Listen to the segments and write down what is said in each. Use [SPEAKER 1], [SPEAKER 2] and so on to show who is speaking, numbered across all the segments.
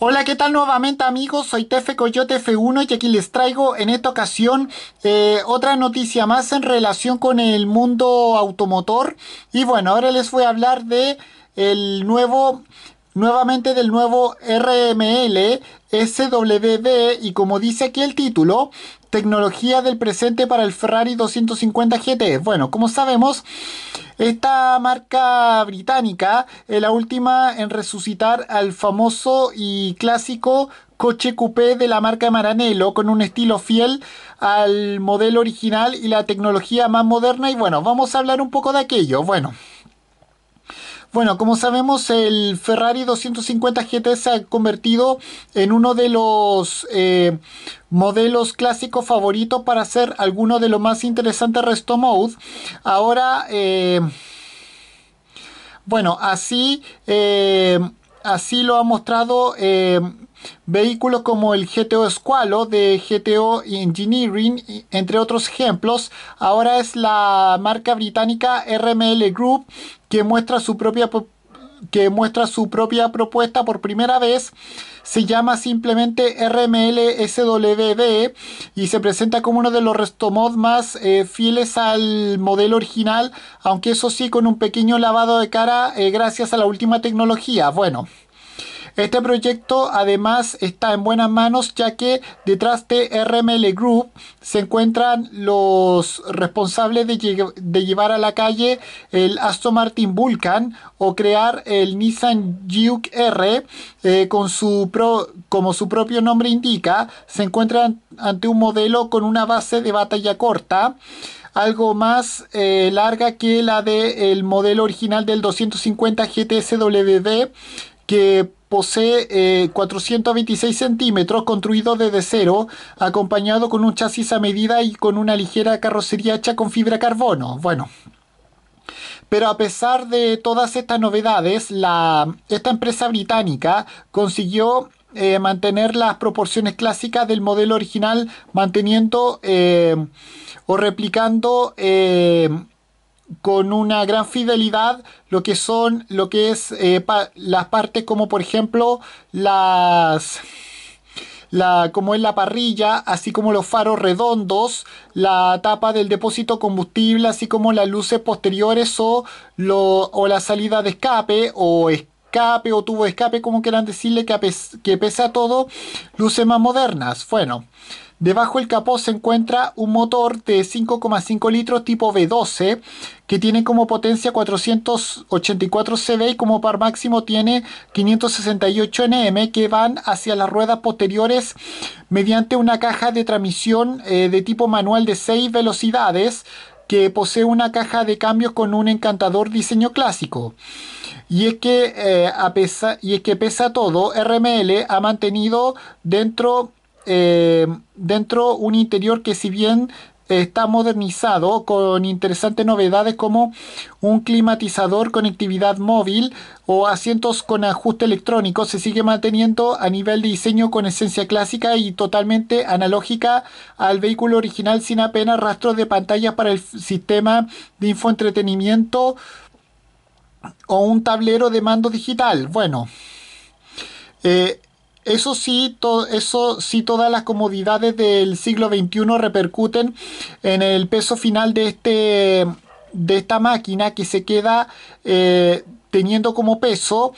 [SPEAKER 1] Hola, ¿qué tal nuevamente amigos? Soy Tefe Coyote F1 y aquí les traigo en esta ocasión eh, otra noticia más en relación con el mundo automotor. Y bueno, ahora les voy a hablar de el nuevo, nuevamente del nuevo RML SWB y como dice aquí el título, tecnología del presente para el Ferrari 250 GT. Bueno, como sabemos... Esta marca británica es la última en resucitar al famoso y clásico coche coupé de la marca Maranello con un estilo fiel al modelo original y la tecnología más moderna y bueno, vamos a hablar un poco de aquello. Bueno, bueno, como sabemos, el Ferrari 250 GT se ha convertido en uno de los eh, modelos clásicos favoritos para hacer alguno de los más interesantes resto mode. Ahora, eh, bueno, así, eh, así lo ha mostrado. Vehículos como el GTO Squalo de GTO Engineering, entre otros ejemplos, ahora es la marca británica RML Group que muestra su propia que su propia propuesta por primera vez. Se llama simplemente RML SWB y se presenta como uno de los restomod más eh, fieles al modelo original, aunque eso sí con un pequeño lavado de cara eh, gracias a la última tecnología. Bueno. Este proyecto además está en buenas manos ya que detrás de RML Group se encuentran los responsables de, llevar a la calle el Aston Martin Vulcan o crear el Nissan Juke R eh, con su como su propio nombre indica se encuentran ante un modelo con una base de batalla corta algo más eh, larga que la del modelo original del 250 WD que posee 426 eh, centímetros, construido desde cero, acompañado con un chasis a medida y con una ligera carrocería hecha con fibra carbono. Bueno, pero a pesar de todas estas novedades, la, esta empresa británica consiguió eh, mantener las proporciones clásicas del modelo original, manteniendo eh, o replicando con una gran fidelidad lo que son lo que es eh, las partes como por ejemplo las la, como es la parrilla, así como los faros redondos, la tapa del depósito combustible, así como las luces posteriores o, o la salida de escape o escape escape o tubo de escape, como quieran decirle, que, que pese a todo luces más modernas. Bueno, debajo del capó se encuentra un motor de 5,5 litros tipo V12 que tiene como potencia 484 CV y como par máximo tiene 568 Nm que van hacia las ruedas posteriores mediante una caja de transmisión eh, de tipo manual de 6 velocidades que posee una caja de cambios con un encantador diseño clásico. Y es que, eh, a pesa y es que pese todo, RML ha mantenido dentro, eh, dentro un interior que si bien está modernizado con interesantes novedades como un climatizador, conectividad móvil o asientos con ajuste electrónico. Se sigue manteniendo a nivel de diseño con esencia clásica y totalmente analógica al vehículo original sin apenas rastros de pantallas para el sistema de infoentretenimiento. entretenimiento o un tablero de mando digital. Bueno, eh, eso sí, todo eso sí, todas las comodidades del siglo XXI repercuten en el peso final de, este, de esta máquina que se queda eh, teniendo como peso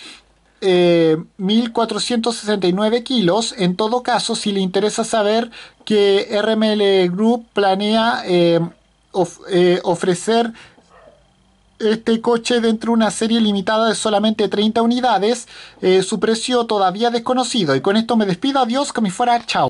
[SPEAKER 1] 1.469 eh, kilos. En todo caso, si le interesa saber que RML Group planea ofrecer este coche dentro de una serie limitada de solamente 30 unidades, eh, su precio todavía desconocido. Y con esto me despido, adiós, que me fuera, chao.